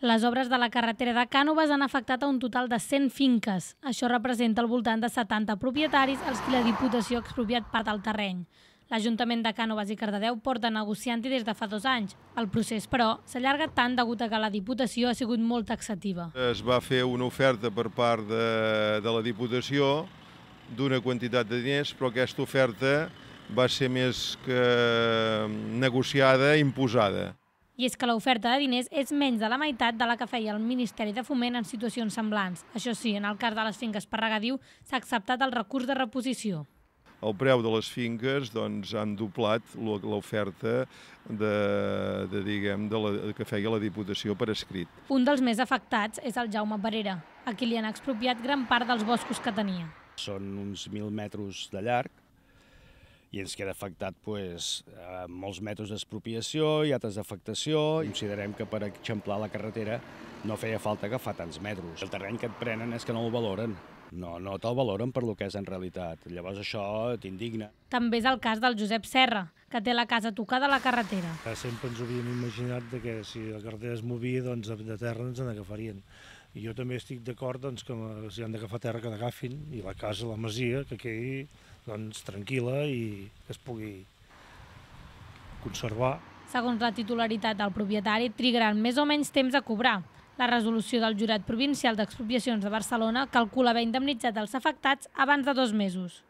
Les obres de la carretera de Cànoves han afectat a un total de 100 finques. Això representa al voltant de 70 propietaris als qui la Diputació ha expropiat part del terreny. L'Ajuntament de Cànoves i Cardedeu porta negociant-hi des de fa dos anys. El procés, però, s'allarga tant degut a que la Diputació ha sigut molt taxativa. Es va fer una oferta per part de, de la Diputació d'una quantitat de diners, però aquesta oferta va ser més que negociada, imposada. I és que l'oferta de diners és menys de la meitat de la que feia el Ministeri de Foment en situacions semblants. Això sí, en el cas de les finques per regadiu s'ha acceptat el recurs de reposició. El preu de les finques doncs, han doblat l'oferta de, de, diguem, de la, que feia la Diputació per escrit. Un dels més afectats és el Jaume Parera, a qui li han expropiat gran part dels boscos que tenia. Són uns 1.000 metres de llarg, i ens queda afectat pues, a eh, molts metres d'expropiació i altres d'afectació. Considerem que per eixamplar la carretera no feia falta agafar tants metres. El terreny que et prenen és que no el valoren. No, no te'l valoren per lo que és en realitat. Llavors això t'indigna. També és el cas del Josep Serra, que té la casa tocada a la carretera. Sempre ens havíem imaginat que si la carretera es movia, doncs de terra ens n'agafarien. I jo també estic d'acord doncs, que si han d'agafar terra que l'agafin i la casa, la masia, que quedi doncs, tranquil·la i que es pugui conservar. Segons la titularitat del propietari, trigaran més o menys temps a cobrar. La resolució del Jurat Provincial d'Expropiacions de Barcelona calcula haver indemnitzat els afectats abans de dos mesos.